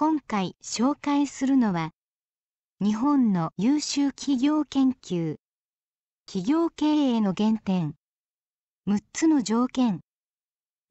今回紹介するのは日本の優秀企業研究企業経営の原点6つの条件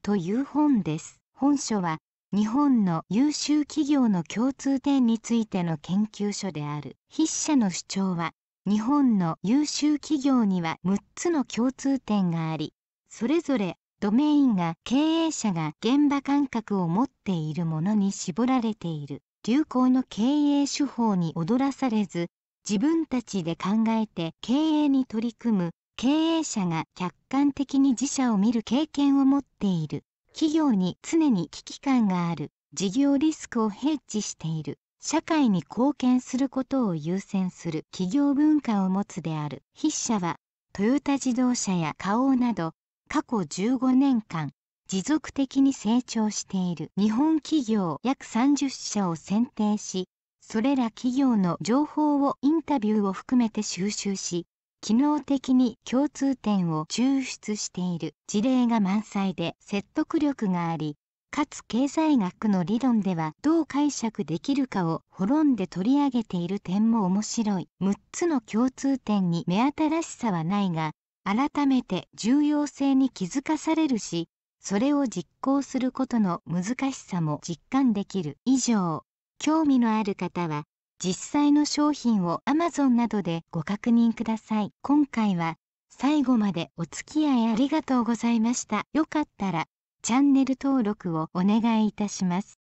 という本です本書は日本の優秀企業の共通点についての研究所である筆者の主張は日本の優秀企業には6つの共通点がありそれぞれドメインが経営者が現場感覚を持っているものに絞られている流行の経営手法に踊らされず自分たちで考えて経営に取り組む経営者が客観的に自社を見る経験を持っている企業に常に危機感がある事業リスクをヘッジしている社会に貢献することを優先する企業文化を持つである筆者はトヨタ自動車や花王など過去15年間持続的に成長している日本企業約30社を選定しそれら企業の情報をインタビューを含めて収集し機能的に共通点を抽出している事例が満載で説得力がありかつ経済学の理論ではどう解釈できるかを滅んで取り上げている点も面白い6つの共通点に目新しさはないが改めて重要性に気づかされるしそれを実行することの難しさも実感できる以上興味のある方は実際の商品を Amazon などでご確認ください今回は最後までお付き合いありがとうございましたよかったらチャンネル登録をお願いいたします